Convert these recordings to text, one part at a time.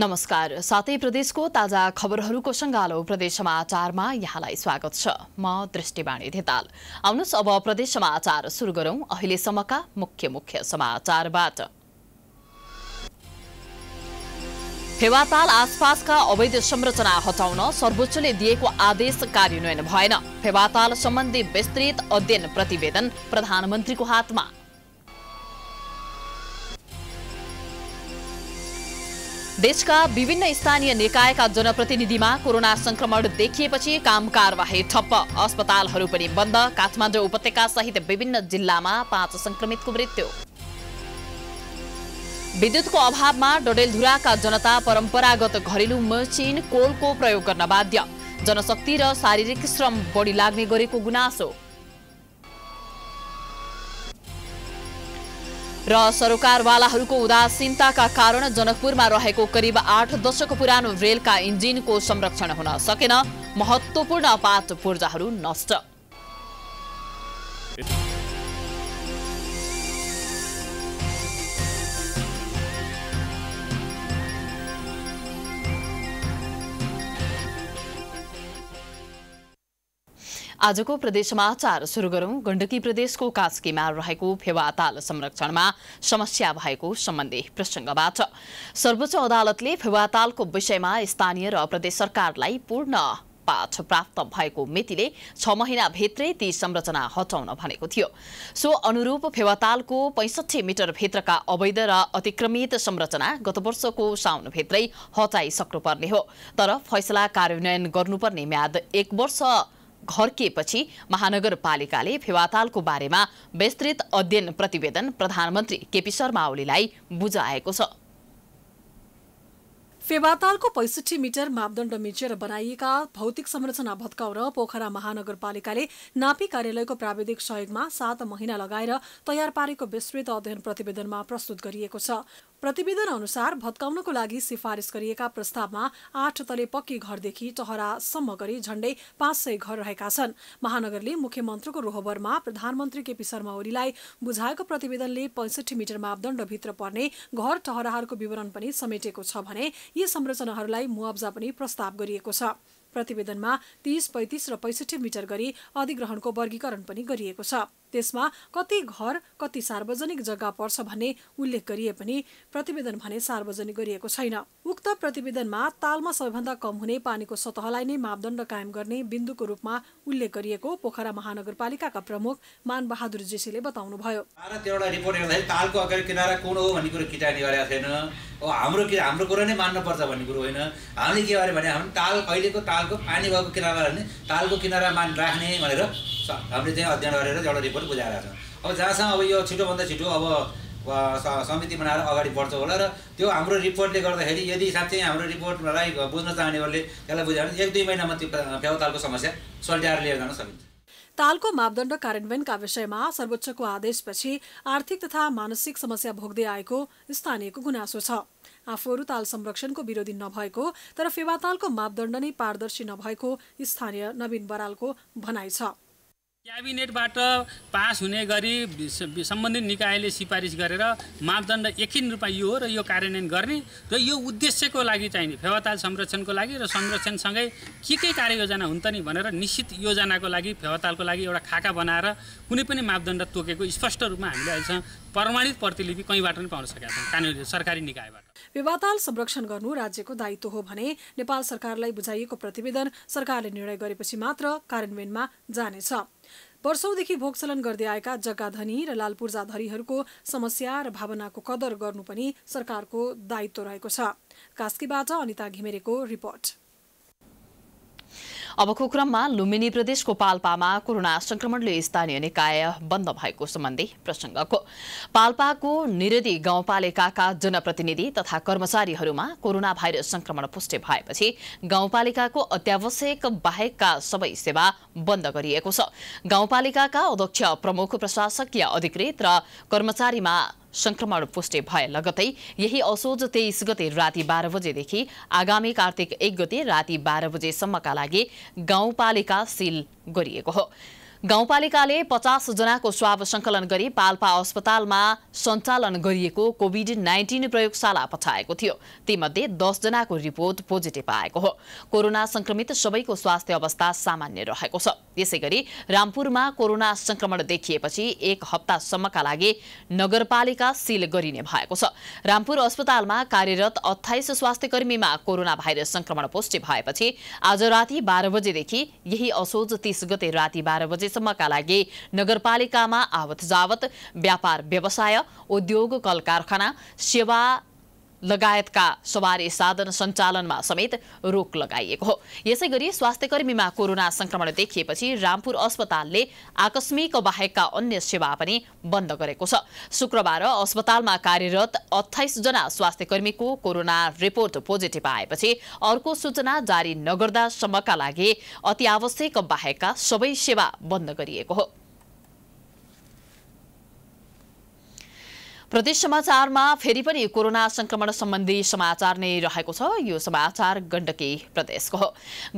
नमस्कार साथै प्रदेशको ताजा खबरहरूको सङ्गालो प्रदेश समाचारमा यहाँलाई स्वागत छ म दृष्टिवाणी धेताल आउनुहोस् अब प्रदेश समाचार सुरु गरौं अहिलेसम्मका मुख्य मुख्य समाचारबाट फेवाताल आसपासका अवैध संरचना हटाउन सर्वोच्चले दिएको आदेश कार्यान्वयन भएन फेवाताल सम्बन्धी विस्तृत अध्ययन प्रतिवेदन प्रधानमन्त्रीको हातमा देशका विभिन्न स्थानीय निकायका जनप्रतिनिधिमा कोरोना संक्रमण देखिएपछि काम कारवाही ठप्प अस्पतालहरू पनि बन्द काठमाडौँ उपत्यका सहित विभिन्न जिल्लामा पाँच संक्रमितको मृत्यु विद्युतको अभावमा डडेलधुराका जनता परम्परागत घरेलु मसिन कोलको प्रयोग गर्न बाध्य जनशक्ति र शारीरिक श्रम बढी लाग्ने गरेको गुनासो र सरकारवालाहरूको उदासीनताका कारण जनकपुरमा रहेको करिब आठ दशक पुरानो रेलका इन्जिनको संरक्षण हुन सकेन महत्वपूर्ण पात पूर्जाहरू नष्ट आजको प्रदेश समाचार सुरु गरौं गण्डकी प्रदेशको कास्कीमा रहेको फेवा ताल संरक्षणमा समस्या भएको सम्बन्धी प्रसङ्गबाट सर्वोच्च अदालतले फेवातालको विषयमा स्थानीय र प्रदेश सरकारलाई पूर्ण पाठ प्राप्त भएको मितिले छ भित्रै ती संरचना हटाउन भनेको थियो सो अनुरूप फेवातालको पैँसठी मिटरभित्रका अवैध र अतिक्रमित संरचना गत वर्षको साउनभित्रै हटाइसक्नुपर्ने हो तर फैसला कार्यान्वयन गर्नुपर्ने म्याद एक वर्ष घर्किएपछि महानगरपालिकाले फेवातालको बारेमा विस्तृत अध्ययन प्रतिवेदन प्रधानमन्त्री केपी शर्मा ओलीलाई बुझाएको छ फेवातालको पैसठी मिटर मापदण्ड मिचेर बनाइएका भौतिक संरचना भत्काउन पोखरा महानगरपालिकाले नापी कार्यालयको प्राविधिक सहयोगमा सात महिना लगाएर तयार पारेको विस्तृत अध्ययन प्रतिवेदनमा प्रस्तुत गरिएको छ प्रतिवेदन अनुसार भत्काउनको लागि सिफारिस गरिएका प्रस्तावमा आठ तले पक्की घरदेखि टहरासम्म गरी झण्डै पाँच सय घर रहेका छन् महानगरले मुख्यमन्त्रीको रोहबरमा प्रधानमन्त्री केपी शर्मा ओलीलाई बुझाएको प्रतिवेदनले पैँसठी मिटर मापदण्डभित्र पर्ने घर टहराहरूको विवरण पनि समेटेको छ भने यी संरचनाहरूलाई मुआब्जा पनि प्रस्ताव गरिएको छ प्रतिवेदनमा तीस पैँतिस र पैँसठी मिटर गरी अधिग्रहणको वर्गीकरण पनि गरिएको छ त्यसमा कति घर कति सार्वजनिक जग्गा पर्छ भन्ने उल्लेख गरिए पनि प्रतिवेदन भने सार्वजनिक गरिएको छैन उक्त प्रतिवेदनमा तालमा सबैभन्दा कम हुने पानीको सतहलाई नै मापदण्ड कायम गर्ने बिन्दुको रूपमा उल्लेख गरिएको पोखरा महानगरपालिकाका प्रमुख मान बहादुर जेसीले बताउनुभयो बाह्र तेह्रवटा रिपोर्ट हेर्दाखेरि तालको अगाडि किनारा कुन हो भन्ने कुरो किटानी गरेको छैन हाम्रो के हाम्रो कुरो नै मान्नुपर्छ भन्ने कुरो होइन हामीले के गर्यो भने हामी ताल अहिलेको तालको पानी भएको किनारा भने तालको किनारा मान राख्ने भनेर हामीले चाहिँ अध्ययन गरेर एउटा रिपोर्ट बुझाइरहेको छौँ अब जहाँसम्म अब यो छिटोभन्दा छिटो अब समिति बनाएर अगाडि बढ्छ होला र त्यो हाम्रो रिपोर्टले गर्दाखेरि यदि साँच्चै हाम्रो रिपोर्टलाई बुझ्न चाहनेहरूले त्यसलाई बुझायो भने एक दुई महिनामा त्यो फेवतालको समस्या सल्ट्याएर लिएर जान सकिन्छ तालको मापदण्ड कार्यान्वयनका विषयमा सर्वोच्चको आदेशपछि आर्थिक तथा मानसिक समस्या भोग्दै आएको स्थानीयको गुनासो छ आफूहरू ताल संरक्षणको विरोधी नभएको तर फेवातालको मापदण्ड नै पारदर्शी नभएको स्थानीय नवीन बरालको भनाइ छ क्याबिनेटबाट पास हुने गरी सम्बन्धित निकायले सिफारिस गरेर मापदण्ड एकिन रूपमा यो हो र यो कार्यान्वयन गर्ने र यो उद्देश्यको लागि चाहिने फेवाताल संरक्षणको लागि र संरक्षणसँगै के के कार्ययोजना हुन्छ नि भनेर निश्चित योजनाको लागि फेवातालको लागि एउटा खाका बनाएर कुनै पनि मापदण्ड तोकेको स्पष्ट रूपमा हामीले अहिलेसम्म प्रमाणित प्रतिलिपि कहीँबाट पनि पाउन सकेका छौँ कानुनी सरकारी निकायबाट विवादाल संरक्षण गर्नु राज्यको दायित्व हो भने नेपाल सरकारलाई बुझाइएको प्रतिवेदन सरकारले निर्णय गरेपछि मात्र कार्यान्वयनमा जानेछ वर्षौंदेखि भोगचलन गर्दै आएका जग्गा धनी र लालपूर्जाधरीहरूको समस्या र भावनाको कदर गर्नु पनि सरकारको दायित्व रहेको छ कास्कीबाट अनिता घिमिरेको रिपोर्ट अबको क्रममा लुम्बिनी प्रदेशको पाल्पामा कोरोना संक्रमणले स्थानीय निकाय बन्द भएको सम्बन्धी प्रसङ्गको पाल्पाको निरदी गाउँपालिकाका जनप्रतिनिधि तथा कर्मचारीहरूमा कोरोना भाइरस संक्रमण पुष्टि भएपछि गाउँपालिकाको अत्यावश्यक बाहेकका सबै सेवा बन्द गरिएको छ गाउँपालिकाका अध्यक्ष प्रमुख प्रशासकीय अधिकृत र कर्मचारीमा संक्रमण पुष्टि भए लगतै यही असोज तेइस गते राति बाह्र बजेदेखि आगामी कार्तिक एक गते राति बाह्र बजेसम्मका लागि गाउँपालिका सिल गरिएको हो गाउँपालिकाले पचास जनाको स्वाब सङ्कलन गरी पाल्पा अस्पतालमा सञ्चालन गरिएको कोभिड नाइन्टिन प्रयोगशाला पठाएको थियो तीमध्ये दसजनाको रिपोर्ट पोजिटिभ आएको हो कोरोना संक्रमित सबैको स्वास्थ्य अवस्था सामान्य रहेको छ यसै गरी रामपुरमा कोरोना संक्रमण देखिएपछि एक हप्तासम्मका लागि नगरपालिका सिल गरिने भएको छ रामपुर अस्पतालमा कार्यरत अठाइस स्वास्थ्यकर्मीमा कोरोना भाइरस संक्रमण पुष्टि भएपछि आज राति बाह्र बजेदेखि यही असोज तीस गते राति बाह्र बजे सकेसम्मका लागि नगरपालिकामा आवत जावत व्यापार व्यवसाय उद्योग कल कारखाना सेवा लगायतका सवारी साधन सञ्चालनमा समेत रोक लगाइएको हो यसै गरी स्वास्थ्यकर्मीमा कोरोना संक्रमण देखिएपछि रामपुर अस्पतालले आकस्मिक बाहेकका अन्य सेवा पनि बन्द गरेको छ शुक्रबार अस्पतालमा कार्यरत अठाइसजना स्वास्थ्यकर्मीको कोरोना रिपोर्ट पोजिटिभ आएपछि अर्को सूचना जारी नगर्दासम्मका लागि अति आवश्यक बाहेकका सबै सेवा बन्द गरिएको हो प्रदेश समाचारमा फेरि पनि कोरोना संक्रमण सम्बन्धी समाचार नै रहेको छ यो समाचार गण्डकी प्रदेशको हो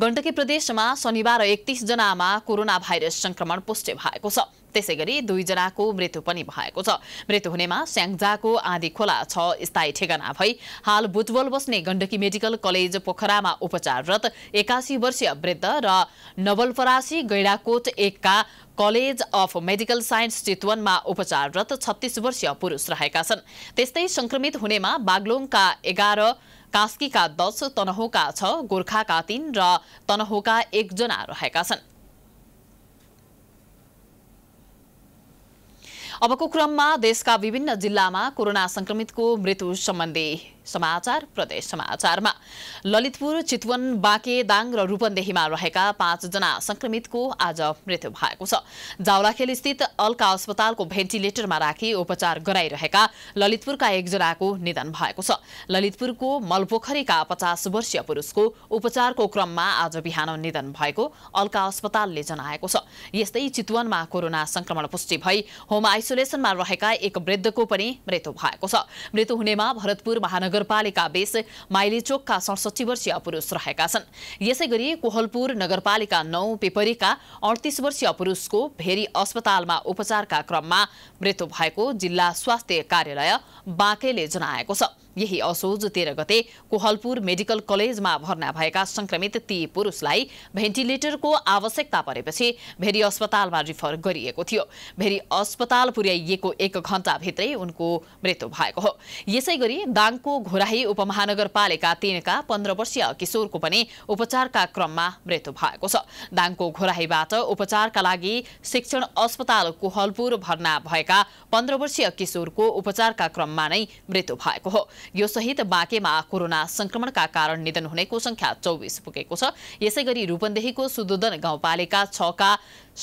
गण्डकी प्रदेशमा शनिबार जनामा कोरोना भाइरस संक्रमण पुष्टि भएको छ त्यसै गरी दुईजनाको मृत्यु पनि भएको छ मृत्यु हुनेमा स्याङ्जाको आँधी खोला छ स्थायी ठेगाना भई हाल बुटवल बस्ने गण्डकी मेडिकल कलेज पोखरामा उपचाररत एकासी वर्षीय वृद्ध र नवलपरासी गैडाकोट एकका कलेज अफ मेडिकल साइन्स चितवनमा उपचाररत छत्तिस वर्षीय पुरुष रहेका छन् त्यस्तै संक्रमित हुनेमा बाग्लोङका एघार कास्कीका दस तनहुका छ गोर्खाका तीन र तनहुका एकजना रहेका छन् अबको क्रममा देशका विभिन्न जिल्लामा कोरोना संक्रमितको मृत्यु सम्बन्धी समाचार प्रदेश समाचारमा ललितपुर चितवन बाँके दाङ र रूपन्देहीमा रहेका पाँचजना संक्रमितको आज मृत्यु भएको छ जावलाखेल स्थित अल्का अस्पतालको भेन्टिलेटरमा राखी उपचार गराइरहेका ललितपुरका एकजनाको निधन भएको छ ललितपुरको मलपोखरीका पचास वर्षीय पुरुषको उपचारको क्रममा आज बिहान निधन भएको अल्का अस्पतालले जनाएको छ यस्तै चितवनमा कोरोना संक्रमण पुष्टि भई होम आइसोलेसनमा रहेका एक वृद्धको पनि मृत्यु भएको छ मृत्यु हुनेमा भरतपुर महानगर नगरपालिका बेस माइलीचोकका सडसठी वर्षीय पुरुष रहेका छन् यसै गरी कोहलपुर नगरपालिका नौ पेपरीका अडतिस वर्षीय पुरुषको भेरी अस्पतालमा उपचारका क्रममा मृत्यु भएको जिल्ला स्वास्थ्य कार्यालय बाँकेले जनाएको छ यही असोज तेह्र गते कोहलपुर मेडिकल कलेजमा भर्ना भएका संक्रमित ती पुरुषलाई भेन्टिलेटरको आवश्यकता परेपछि भेरी अस्पतालमा रिफर गरिएको थियो भेरी अस्पताल पुर्याइएको एक घण्टाभित्रै उनको मृत्यु भएको हो यसै गरी दाङको घोराही उपमहानगरपालिका तिनका पन्ध्र वर्षीय किशोरको पनि उपचारका क्रममा मृत्यु भएको छ दाङको घोराहीबाट उपचारका लागि शिक्षण अस्पताल कोहलपुर भर्ना भएका पन्ध्र वर्षीय किशोरको उपचारका क्रममा नै मृत्यु भएको हो यो सहित बाँकेमा कोरोना संक्रमणका कारण निधन हुनेको संख्या चौबिस पुगेको छ यसै गरी रूपन्देहीको सुदोदन गाउँपालिका छका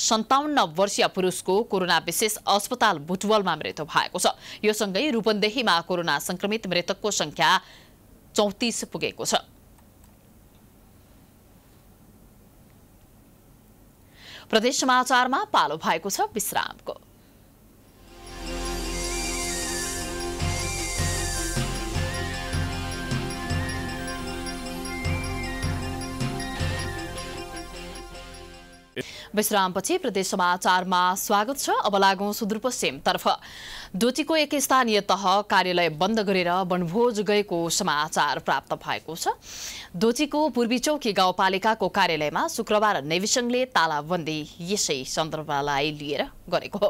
सन्ताउन्न वर्षीय पुरुषको कोरोना विशेष अस्पताल बुटवलमा मृत्यु भएको छ यो सँगै रूपन्देहीमा कोरोना संक्रमित मृतकको संख्या चौतिस पुगेको छ प्रदेश समाचारमा पालो भएको छ विश्रामको विश्रामपछि प्रदेश समाचारमा स्वागत छ अब लागौं सुदूरपश्चिमतर्फ डोटीको एक स्थानीय तह कार्यालय बन्द गरेर वनभोज गएको समाचार प्राप्त भएको छ डोटीको पूर्वी चौकी गाउँपालिकाको कार्यालयमा शुक्रबार नेविसङले तालाबन्दी यसै सन्दर्भलाई लिएर गरेको हो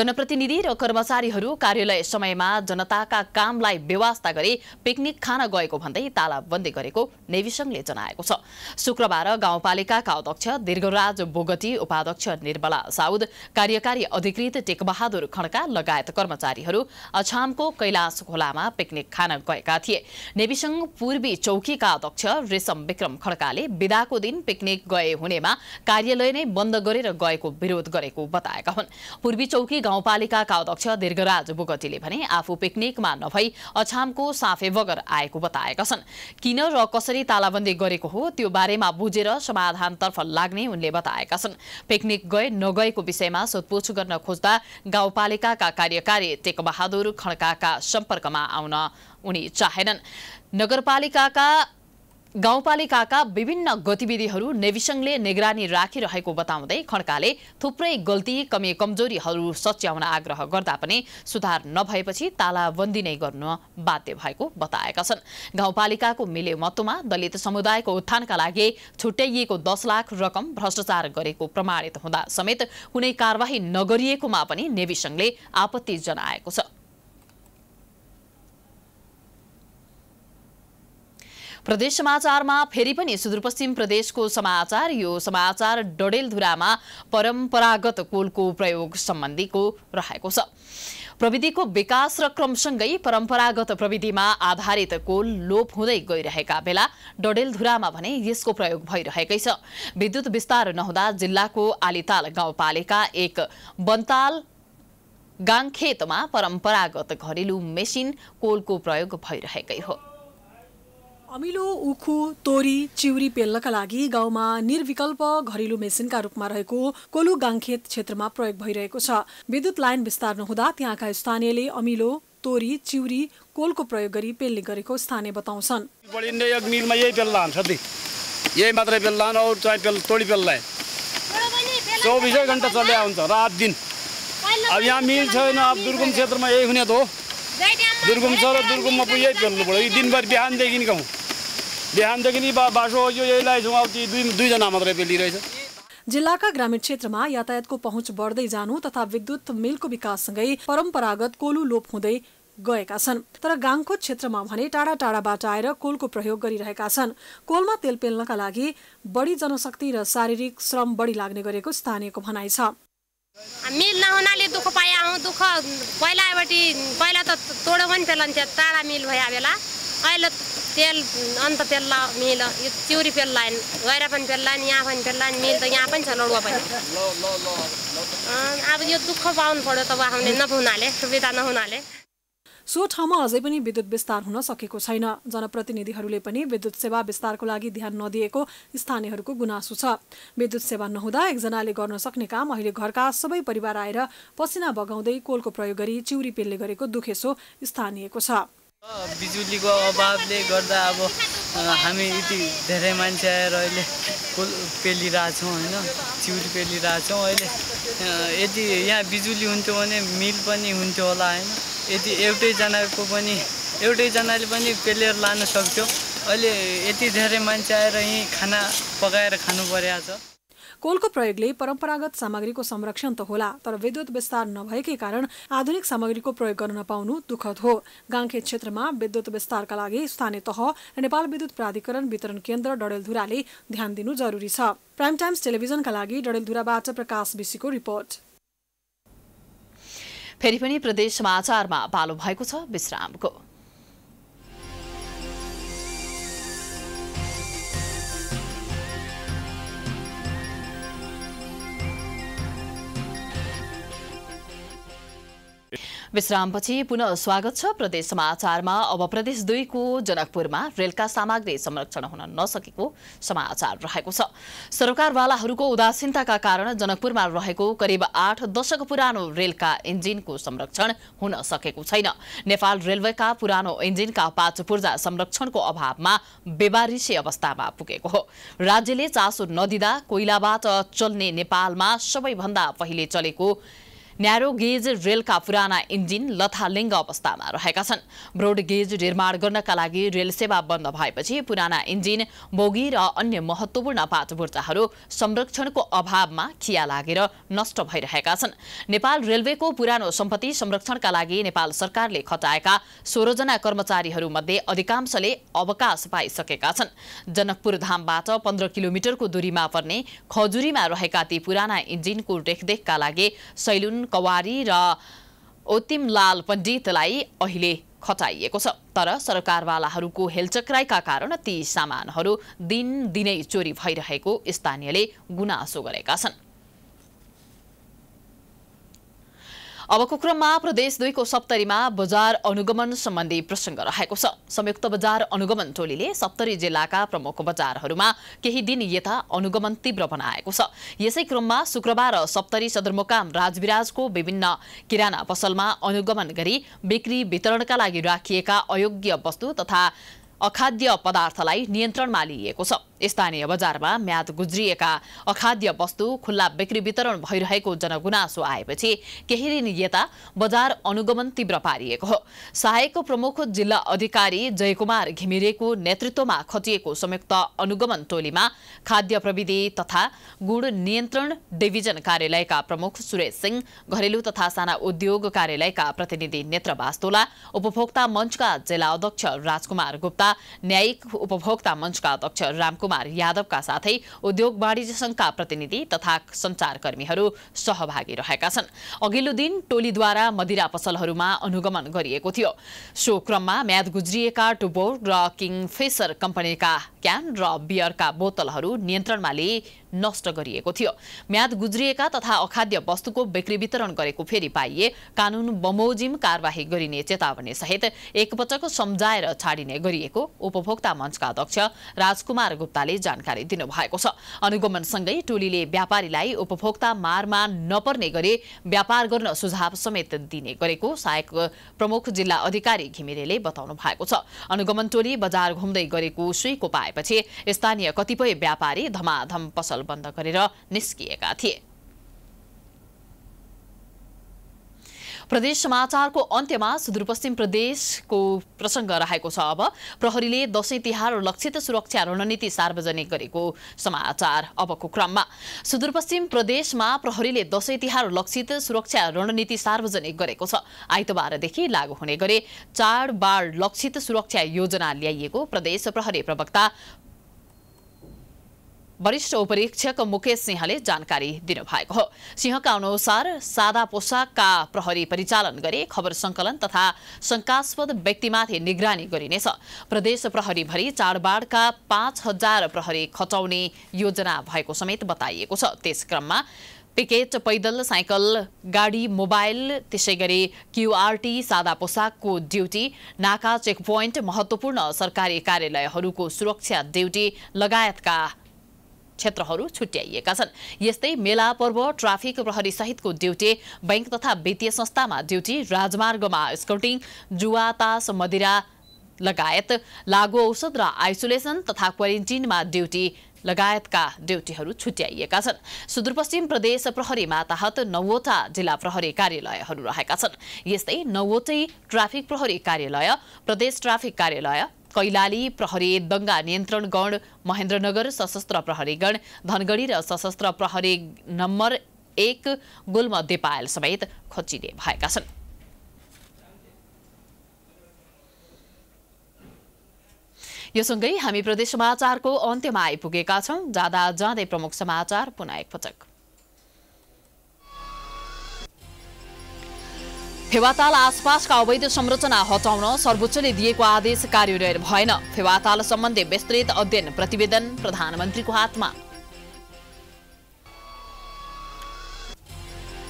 जनप्रतिनिधि र कर्मचारीहरू कार्यालय समयमा जनताका कामलाई व्यवस्था गरी पिकनिक खान गएको भन्दै तालाबन्दी गरेको नेविसङले जनाएको छ शुक्रबार गाउँपालिकाका अध्यक्ष दीर्घराज बोगटी उपाध्यक्ष निर्मला साउद कार्यकारी अधिकृत टेकबहादुर खड्का लगायत कर्मचारी कर्मचारीहरू अछामको कैलाश खोलामा पिकनिक खान गएका थिए नेविसङ पूर्वी चौकीका अध्यक्ष रेशम विक्रम खड्काले विदाको दिन पिकनिक गए हुनेमा कार्यालय नै बन्द गरेर गएको विरोध गरेको बताएका हुन् पूर्वी चौकी गाउँपालिकाका अध्यक्ष दीर्घराज बोगटीले भने आफू पिकनिकमा नभई अछामको साफे बगर आएको बताएका छन् किन र कसरी तालाबन्दी गरेको हो त्यो बारेमा बुझेर समाधानतर्फ लाग्ने उनले बताएका छन् पिकनिक गए नगएको विषयमा सोधपुछ गर्न खोज्दा गाउँपालिकाका कार्यकारी टेकबहादुर खड्काका सम्पर्कमा आउन उनी चाहेनन् नगरपालिकाका गाउँपालिकाका विभिन्न गतिविधिहरू नेविसङले निगरानी राखिरहेको बताउँदै खड्काले थुप्रै गल्ती कमी कमजोरीहरू सच्याउन आग्रह गर्दा पनि सुधार नभएपछि तालाबन्दी नै गर्न बाध्य भएको बताएका छन् गाउँपालिकाको मिले मिलेमत्वमा दलित समुदायको उत्थानका लागि छुट्याइएको दस लाख रकम भ्रष्टाचार गरेको प्रमाणित हुँदा समेत कुनै कारवाही नगरिएकोमा पनि नेविसङले आपत्ति जनाएको छ प्रदेश समाचारमा फेरि पनि सुदूरपश्चिम प्रदेशको समाचार यो समाचार डडेलधुरामा परम्परागत कोलको प्रयोग सम्बन्धीको रहेको छ प्रविधिको विकास र क्रमसँगै परम्परागत प्रविधिमा आधारित कोल लोप हुँदै गइरहेका बेला डडेलधुरामा भने यसको प्रयोग भइरहेकै छ विद्युत विस्तार नहुँदा जिल्लाको आलिताल गाउँपालिका एक बन्ताल गाङखेतमा परम्परागत घरेलु मेसिन कोलको प्रयोग भइरहेकै हो अमिलो उखु तोरी चिउरी पेल्नका लागि गाउँमा निर्विकल्प घरेलु मेसिनका रूपमा रहेको कोलु गाङखेत क्षेत्रमा प्रयोग भइरहेको छ विद्युत लाइन विस्तार नहुँदा त्यहाँका स्थानीयले अमिलो तोरी चिउरी कोलको प्रयोग गरी पेल्ने गरेको स्थानीय बताउँछन् यही मात्रै बेल्लान् अरू चाहिँ बेल तोडी बेल्लाए चौबिसै घन्टा चले आउँछ रात दिन अब यहाँ मिल छैन अब दुर्गम क्षेत्रमा यही हुने त हो दुर्गम छ र दुर्गममा पनि यही पेल्नु पऱ्यो दिनभरि बिहानदेखि गाउँ बिहानदेखि नि बासो यो यहीलाई दुई दुईजना मात्रै बेलिरहेछ जिल्लाका ग्रामीण क्षेत्रमा यातायातको पहुँच बढ्दै जानु तथा विद्युत मिलको विकाससँगै परम्परागत कोलु लोप हुँदै गएका छन् तर गाङखोट क्षेत्रमा भने टाढा टाढाबाट आएर कोलको प्रयोग गरिरहेका छन् कोलमा तेल पेल्नका लागि बढी जनशक्ति र शारीरिक श्रम बढी लाग्ने गरेको स्थानीयको भनाइ छ मिल नहुनाले दुःख पाए आउँ दुःख पहिला पहिला त तोडो पनि पेलन्थ्यो टाढा मिल भए बेला अहिले तेल अन्त तेल ला मिल यो चिउरी पेल लाइन गहिरा पनि पेल लाइन यहाँ पनि पेल लाइन मिल त यहाँ पनि छ लडुवा पनि अब यो दुःख पाउनु पऱ्यो त वाखाउने नहुनाले सुविधा नहुनाले सो ठाउँमा अझै पनि विद्युत विस्तार हुन सकेको छैन जनप्रतिनिधिहरूले पनि विद्युत सेवा विस्तारको लागि ध्यान नदिएको स्थानीयहरूको गुनासो छ विद्युत सेवा नहुँदा एकजनाले गर्न सक्ने काम अहिले घरका सबै परिवार आएर पसिना बगाउँदै कोलको प्रयोग गरी चिउरी पेलले गरेको दुखेसो स्थानीयको छ बिजुलीको अभावले गर्दा अब हामी यति धेरै मान्छे आएर अहिले कुल पेलिरहेछौँ होइन चिउरी पेलिरहेछौँ अहिले यदि यहाँ बिजुली हुन्थ्यो भने मिल पनि हुन्थ्यो होला होइन यदि एउटैजनाको पनि एउटैजनाले पनि पेलेर लान सक्थ्यो अहिले यति धेरै मान्छे आएर यहीँ खाना पकाएर खानु परेको छ कोलको प्रयोगले परम्परागत सामग्रीको संरक्षण त होला तर विद्युत विस्तार नभएकै कारण आधुनिक सामग्रीको प्रयोग गर्न नपाउनु दुःखद हो गाङ्खे क्षेत्रमा विद्युत विस्तारका लागि स्थानीय तह र नेपाल विद्युत प्राधिकरण वितरण केन्द्र डडेलधुराले ध्यान दिनु जरुरी छ प्राइम टाइम्स टेलिभिजनका लागि डडेलधुराबाट प्रकाश विशीको रिपोर्ट फेरि पनि प्रदेश समाचारमा पालो भएको छ विश्रामको विश्रामपछि पुनः स्वागत छ प्रदेश समाचारमा अब प्रदेश दुईको जनकपुरमा रेलका सामग्री संरक्षण हुन नसकेको समाचार रहेको छ सरकारवालाहरूको उदासीनताका कारण जनकपुरमा रहेको करिब आठ दशक पुरानो रेलका इन्जिनको संरक्षण हुन सकेको छैन नेपाल रेलवेका पुरानो इन्जिनका पाँच पूर्जा संरक्षणको अभावमा बेबारिसी अवस्थामा पुगेको हो राज्यले चासो नदिँदा कोइलाबाट चल्ने नेपालमा सबैभन्दा पहिले चलेको न्यारो गेज रेलका पुराना इन्जिन लथालिङ्ग अवस्थामा रहेका छन् ब्रोड गेज निर्माण गर्नका लागि रेल सेवा बन्द भएपछि पुराना इन्जिन बोगी र अन्य महत्त्वपूर्ण पाटबुर्जाहरू संरक्षणको अभावमा खिया लागेर नष्ट भइरहेका छन् नेपाल रेलवेको पुरानो सम्पत्ति संरक्षणका लागि नेपाल सरकारले खटाएका सोह्रजना कर्मचारीहरूमध्ये अधिकांशले अवकाश पाइसकेका छन् जनकपुर धामबाट पन्ध्र किलोमिटरको दूरीमा पर्ने खजुरीमा रहेका ती पुराना इन्जिनको रेखदेखका लागि सैलुन कवारी र ओतिमलाल पण्डितलाई अहिले खटाइएको छ तर सरकारवालाहरूको हेलचक्राइका कारण ती सामानहरू दिनदिनै चोरी भइरहेको स्थानीयले गुनासो गरेका छन् अबको क्रममा प्रदेश दुईको सप्तरीमा बजार अनुगमन सम्बन्धी प्रसङ्ग रहेको छ संयुक्त बजार अनुगमन टोलीले सप्तरी जिल्लाका प्रमुख बजारहरूमा केही दिन यता अनुगमन तीव्र बनाएको छ यसै क्रममा शुक्रबार सप्तरी सदरमुकाम राजविराजको विभिन्न किराना पसलमा अनुगमन गरी बिक्री वितरणका लागि राखिएका अयोग्य वस्तु तथा अखाद्य पदार्थलाई नियन्त्रणमा लिइएको छ स्थानीय बजारमा म्याद गुज्रिएका अखाद्य वस्तु खुल्ला बिक्री वितरण भइरहेको जनगुनासो आएपछि केही दिन यता बजार अनुगमन तीव्र पारिएको हो सहायकको प्रमुख जिल्ला अधिकारी जयकुमार घिमिरेको नेतृत्वमा खटिएको संयुक्त अनुगमन टोलीमा खाद्य प्रविधि तथा गुण नियन्त्रण डिभिजन कार्यालयका प्रमुख सुरेश सिंह घरेलु तथा साना उद्योग कार्यालयका प्रतिनिधि नेत्र बास्तोला उपभोक्ता मञ्चका जिल्ला अध्यक्ष राजकुमार गुप्ता संघका न्यायिक उपभोक्ता मञ्चका अध्यक्ष रामकुमार यादवका साथै उद्योग वाणिज्य संघका प्रतिनिधि तथा सञ्चारकर्मीहरू सहभागी रहेका छन् अघिल्लो दिन टोलीद्वारा मदिरा पसलहरूमा अनुगमन गरिएको थियो सो क्रममा म्याद गुज्रिएका टुबोर र किङ फेसर कम्पनीका क्यान र बियरका बोतलहरू नियन्त्रणमा लिए नष्ट गरिएको थियो म्याद गुज्रिएका तथा अखाद्य वस्तुको बिक्री वितरण गरेको फेरि पाइए कानून बमोजिम कार्यवाही गरिने चेतावनी सहित एकपटक सम्झाएर छाडिने गरिएको उपभोक्ता मञ्चका अध्यक्ष राजकुमार गुप्ताले जानकारी दिनुभएको छ अनुगमनसँगै टोलीले व्यापारीलाई उपभोक्ता मारमा नपर्ने गरी व्यापार गर्न सुझाव समेत दिने गरेको सहायक प्रमुख जिल्ला अधिकारी घिमिरेले बताउनु भएको छ अनुगमन टोली बजार घुम्दै गरेको सुईको पाएपछि स्थानीय कतिपय व्यापारी धमाधम पसल बन्द गरेर निस्किएका थिए प्रदेश समाचारको अन्त्यमा सुदूरपश्चिम प्रदेशको प्रसङ्ग रहेको छ अब प्रहरीले दसैँ तिहार लक्षित सुरक्षा रणनीति सार्वजनिक गरेको समाचार अबको क्रममा सुदूरपश्चिम प्रदेशमा प्रहरीले दसैँ तिहार लक्षित सुरक्षा रणनीति सार्वजनिक गरेको छ आइतबारदेखि लागू हुने गरे चाडबाड लक्षित सुरक्षा योजना ल्याइएको प्रदेश प्रहरी प्रवक्ता वरिष्ठ उपरीक्षक मुकेश सिंहले जानकारी दिनुभएको हो सिंहका अनुसार सादा पोसाकका प्रहरी परिचालन गरे खबर सङ्कलन तथा शङ्कास्पद व्यक्तिमाथि निगरानी गरिनेछ प्रदेश प्रहरीभरि चाडबाडका पाँच हजार प्रहरी खचाउने योजना भएको समेत बताइएको छ त्यस क्रममा पिकेट पैदल साइकल गाडी मोबाइल त्यसै गरी क्युआरटी सादा पोसाकको ड्युटी नाका चेकपोइन्ट महत्त्वपूर्ण सरकारी कार्यालयहरूको सुरक्षा ड्युटी लगायतका क्षेत्रहरू छुट्याइएका छन् यस्तै मेला पर्व ट्राफिक प्रहरी सहितको ड्युटी बैंक तथा वित्तीय संस्थामा ड्युटी राजमार्गमा स्कटिङ जुवा तास मदिरा लगायत लागु औषध र आइसोलेसन तथा क्वारेन्टिनमा ड्युटी लगायतका ड्युटीहरू छुट्याइएका छन् सुदूरपश्चिम प्रदेश प्रहरी माताहत नौवटा जिल्ला प्रहरी कार्यालयहरू रहेका छन् यस्तै नौवटै ट्राफिक प्रहरी कार्यालय प्रदेश ट्राफिक कार्यालय कैलाली प्रहरी दङ्गा नियन्त्रण गण महेन्द्रनगर सशस्त्र प्रहरी गण धनगढी र सशस्त्र प्रहरी नम्बर एक गुल्म देपायल समेत खोजिने भएका छन् योसँगै हामी प्रदेश समाचारको अन्त्यमा आइपुगेका छौँ जाँदा जाँदै प्रमुख समाचार पुनः एकपटक फेवाताल आसपासका अवैध संरचना हटाउन सर्वोच्चले दिएको आदेश कार्यान्वयन भएन फेवाताल सम्बन्धी विस्तृत अध्ययन प्रतिवेदन प्रधानमन्त्रीको हातमा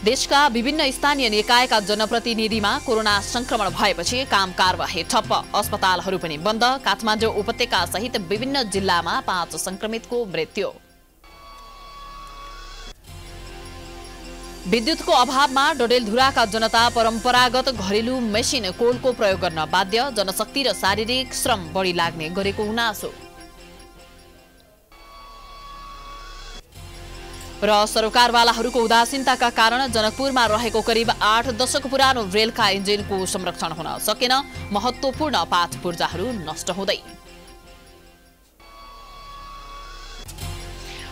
देशका विभिन्न स्थानीय निकायका जनप्रतिनिधिमा कोरोना संक्रमण भएपछि काम कारवाही ठप्प अस्पतालहरू पनि बन्द काठमाडौँ उपत्यका सहित विभिन्न जिल्लामा पाँच संक्रमितको मृत्यु विद्युतको अभावमा डडेलधुराका जनता परम्परागत घरेलु मेसिन कोलको प्रयोग गर्न बाध्य जनशक्ति र शारीरिक श्रम बढी लाग्ने गरेको गुनासो र सरकारवालाहरूको उदासीनताका कारण जनकपुरमा रहेको करिब आठ दशक पुरानो रेलका इन्जिनको संरक्षण हुन सकेन महत्वपूर्ण पाठ पूर्जाहरू नष्ट हुँदै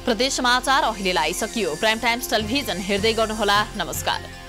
प्रदेश समाचार अहिलेलाई सकियो प्राइम टाइम्स टेलिभिजन हेर्दै गर्नुहोला नमस्कार